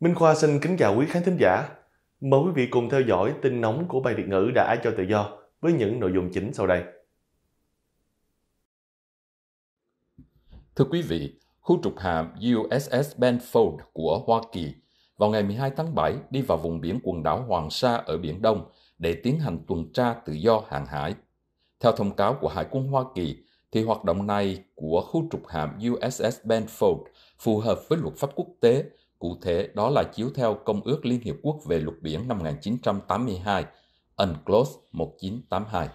Minh Khoa xin kính chào quý khán thính giả. Mời quý vị cùng theo dõi tin nóng của bài điện ngữ đã cho tự do với những nội dung chính sau đây. Thưa quý vị, khu trục hạm USS Benfold của Hoa Kỳ vào ngày 12 tháng 7 đi vào vùng biển quần đảo Hoàng Sa ở Biển Đông để tiến hành tuần tra tự do hàng hải. Theo thông cáo của Hải quân Hoa Kỳ, thì hoạt động này của khu trục hạm USS Benfold phù hợp với luật pháp quốc tế Cụ thể, đó là chiếu theo Công ước Liên Hiệp Quốc về luật biển năm 1982, UNCLOS 1982.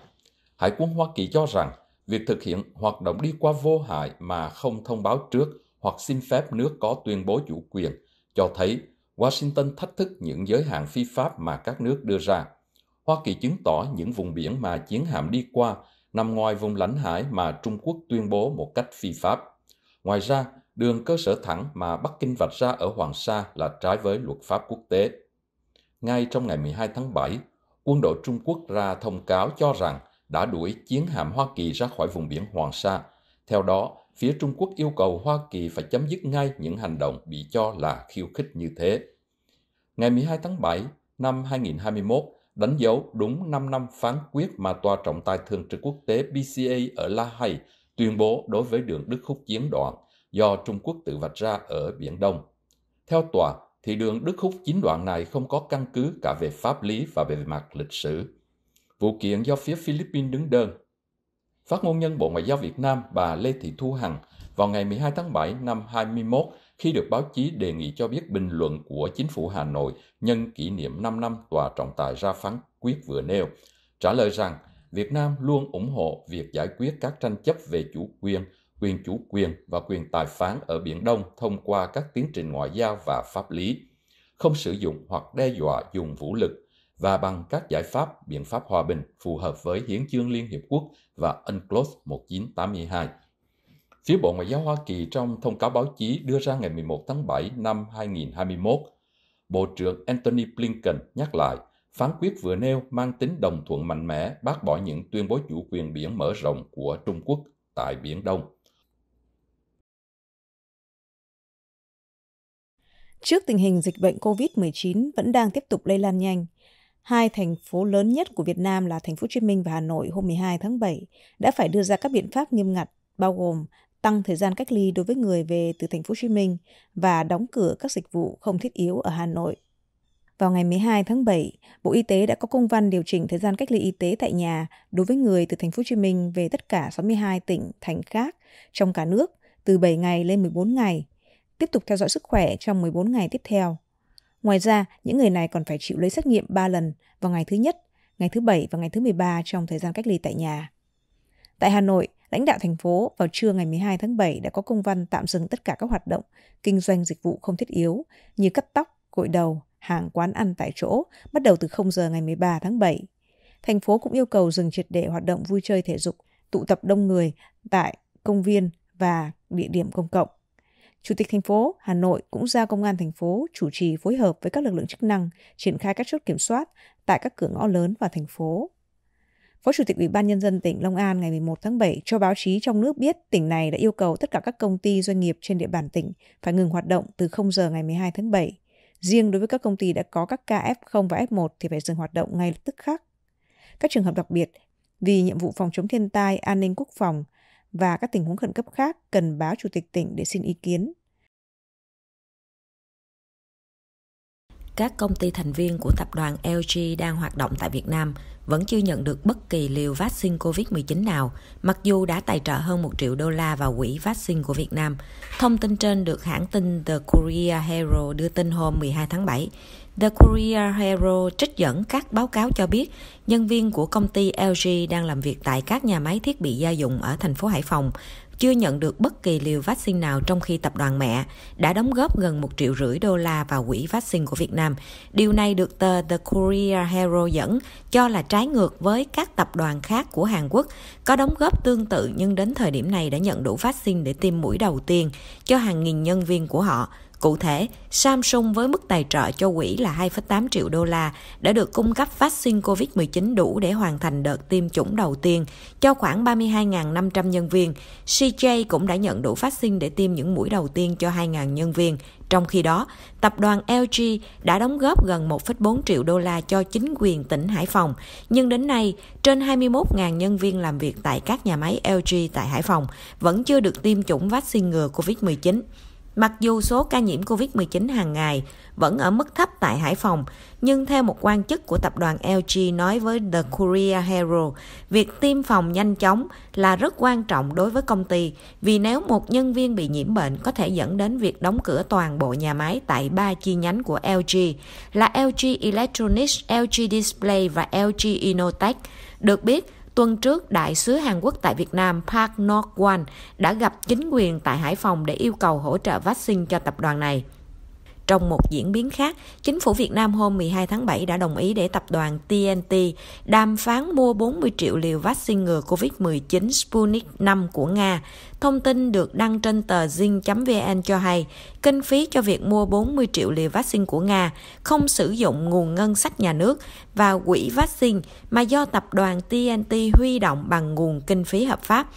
Hải quân Hoa Kỳ cho rằng việc thực hiện hoạt động đi qua vô hại mà không thông báo trước hoặc xin phép nước có tuyên bố chủ quyền cho thấy Washington thách thức những giới hạn phi pháp mà các nước đưa ra. Hoa Kỳ chứng tỏ những vùng biển mà chiến hạm đi qua nằm ngoài vùng lãnh hải mà Trung Quốc tuyên bố một cách phi pháp. Ngoài ra, đường cơ sở thẳng mà Bắc Kinh vạch ra ở Hoàng Sa là trái với luật pháp quốc tế. Ngay trong ngày 12 tháng 7, quân đội Trung Quốc ra thông cáo cho rằng đã đuổi chiến hạm Hoa Kỳ ra khỏi vùng biển Hoàng Sa. Theo đó, phía Trung Quốc yêu cầu Hoa Kỳ phải chấm dứt ngay những hành động bị cho là khiêu khích như thế. Ngày 12 tháng 7 năm 2021 đánh dấu đúng 5 năm phán quyết mà Tòa trọng tài thường trực quốc tế BCA ở La Hay tuyên bố đối với đường Đức Khúc Chiến đoạn – do Trung Quốc tự vạch ra ở Biển Đông. Theo tòa, thì đường Đức Húc chín đoạn này không có căn cứ cả về pháp lý và về mặt lịch sử. Vụ kiện do phía Philippines đứng đơn. Phát ngôn nhân Bộ Ngoại giao Việt Nam bà Lê Thị Thu Hằng vào ngày 12 tháng 7 năm 21 khi được báo chí đề nghị cho biết bình luận của chính phủ Hà Nội nhân kỷ niệm 5 năm tòa trọng tài ra phán quyết vừa nêu, trả lời rằng Việt Nam luôn ủng hộ việc giải quyết các tranh chấp về chủ quyền quyền chủ quyền và quyền tài phán ở Biển Đông thông qua các tiến trình ngoại giao và pháp lý, không sử dụng hoặc đe dọa dùng vũ lực và bằng các giải pháp biện pháp hòa bình phù hợp với Hiến chương Liên Hiệp Quốc và UNCLOS 1982. Phía Bộ Ngoại giao Hoa Kỳ trong thông cáo báo chí đưa ra ngày 11 tháng 7 năm 2021, Bộ trưởng Anthony Blinken nhắc lại phán quyết vừa nêu mang tính đồng thuận mạnh mẽ bác bỏ những tuyên bố chủ quyền biển mở rộng của Trung Quốc tại Biển Đông. Trước tình hình dịch bệnh COVID-19 vẫn đang tiếp tục lây lan nhanh, hai thành phố lớn nhất của Việt Nam là thành phố Hồ Chí Minh và Hà Nội hôm 12 tháng 7 đã phải đưa ra các biện pháp nghiêm ngặt bao gồm tăng thời gian cách ly đối với người về từ thành phố Hồ Chí Minh và đóng cửa các dịch vụ không thiết yếu ở Hà Nội. Vào ngày 12 tháng 7, Bộ Y tế đã có công văn điều chỉnh thời gian cách ly y tế tại nhà đối với người từ thành phố Hồ Chí Minh về tất cả 62 tỉnh thành khác trong cả nước từ 7 ngày lên 14 ngày tiếp tục theo dõi sức khỏe trong 14 ngày tiếp theo. Ngoài ra, những người này còn phải chịu lấy xét nghiệm 3 lần vào ngày thứ nhất, ngày thứ bảy và ngày thứ 13 trong thời gian cách ly tại nhà. Tại Hà Nội, lãnh đạo thành phố vào trưa ngày 12 tháng 7 đã có công văn tạm dừng tất cả các hoạt động kinh doanh dịch vụ không thiết yếu như cắt tóc, gội đầu, hàng quán ăn tại chỗ bắt đầu từ 0 giờ ngày 13 tháng 7. Thành phố cũng yêu cầu dừng triệt để hoạt động vui chơi thể dục, tụ tập đông người tại công viên và địa điểm công cộng. Chủ tịch thành phố Hà Nội cũng giao công an thành phố chủ trì phối hợp với các lực lượng chức năng triển khai các chốt kiểm soát tại các cửa ngõ lớn vào thành phố. Phó Chủ tịch Ủy ban Nhân dân tỉnh Long An ngày 11 tháng 7 cho báo chí trong nước biết tỉnh này đã yêu cầu tất cả các công ty doanh nghiệp trên địa bàn tỉnh phải ngừng hoạt động từ 0 giờ ngày 12 tháng 7. Riêng đối với các công ty đã có các ca F0 và F1 thì phải dừng hoạt động ngay lập tức khác. Các trường hợp đặc biệt, vì nhiệm vụ phòng chống thiên tai, an ninh quốc phòng và các tình huống khẩn cấp khác cần báo chủ tịch tỉnh để xin ý kiến. Các công ty thành viên của tập đoàn LG đang hoạt động tại Việt Nam vẫn chưa nhận được bất kỳ liều vaccine COVID-19 nào, mặc dù đã tài trợ hơn 1 triệu đô la vào quỹ vaccine của Việt Nam. Thông tin trên được hãng tin The Korea Herald đưa tin hôm 12 tháng 7. The Courier Hero trích dẫn các báo cáo cho biết nhân viên của công ty LG đang làm việc tại các nhà máy thiết bị gia dụng ở thành phố Hải Phòng chưa nhận được bất kỳ liều vaccine nào trong khi tập đoàn mẹ đã đóng góp gần 1 triệu rưỡi đô la vào quỹ vaccine của Việt Nam. Điều này được tờ The Courier Herald dẫn cho là trái ngược với các tập đoàn khác của Hàn Quốc có đóng góp tương tự nhưng đến thời điểm này đã nhận đủ vaccine để tiêm mũi đầu tiên cho hàng nghìn nhân viên của họ. Cụ thể, Samsung với mức tài trợ cho quỹ là 2,8 triệu đô la đã được cung cấp vaccine COVID-19 đủ để hoàn thành đợt tiêm chủng đầu tiên cho khoảng 32.500 nhân viên. CJ cũng đã nhận đủ vaccine để tiêm những mũi đầu tiên cho 2.000 nhân viên. Trong khi đó, tập đoàn LG đã đóng góp gần 1,4 triệu đô la cho chính quyền tỉnh Hải Phòng. Nhưng đến nay, trên 21.000 nhân viên làm việc tại các nhà máy LG tại Hải Phòng vẫn chưa được tiêm chủng vaccine ngừa COVID-19. Mặc dù số ca nhiễm COVID-19 hàng ngày vẫn ở mức thấp tại Hải Phòng, nhưng theo một quan chức của tập đoàn LG nói với The korea Herald, việc tiêm phòng nhanh chóng là rất quan trọng đối với công ty vì nếu một nhân viên bị nhiễm bệnh có thể dẫn đến việc đóng cửa toàn bộ nhà máy tại ba chi nhánh của LG là LG Electronics, LG Display và LG Innotech. Được biết, Tuần trước, Đại sứ Hàn Quốc tại Việt Nam Park Nok-wan đã gặp chính quyền tại Hải Phòng để yêu cầu hỗ trợ vaccine cho tập đoàn này. Trong một diễn biến khác, chính phủ Việt Nam hôm 12 tháng 7 đã đồng ý để tập đoàn TNT đàm phán mua 40 triệu liều vaccine ngừa COVID-19 Sputnik V của Nga. Thông tin được đăng trên tờ zing.vn cho hay, kinh phí cho việc mua 40 triệu liều vaccine của Nga không sử dụng nguồn ngân sách nhà nước và quỹ vaccine mà do tập đoàn TNT huy động bằng nguồn kinh phí hợp pháp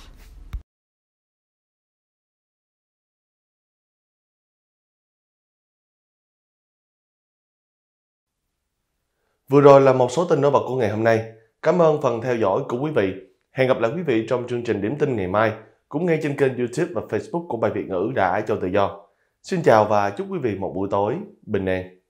Vừa rồi là một số tin nổi bật của ngày hôm nay. Cảm ơn phần theo dõi của quý vị. Hẹn gặp lại quý vị trong chương trình điểm tin ngày mai, cũng ngay trên kênh YouTube và Facebook của Bài Việt Ngữ đã cho tự do. Xin chào và chúc quý vị một buổi tối bình an.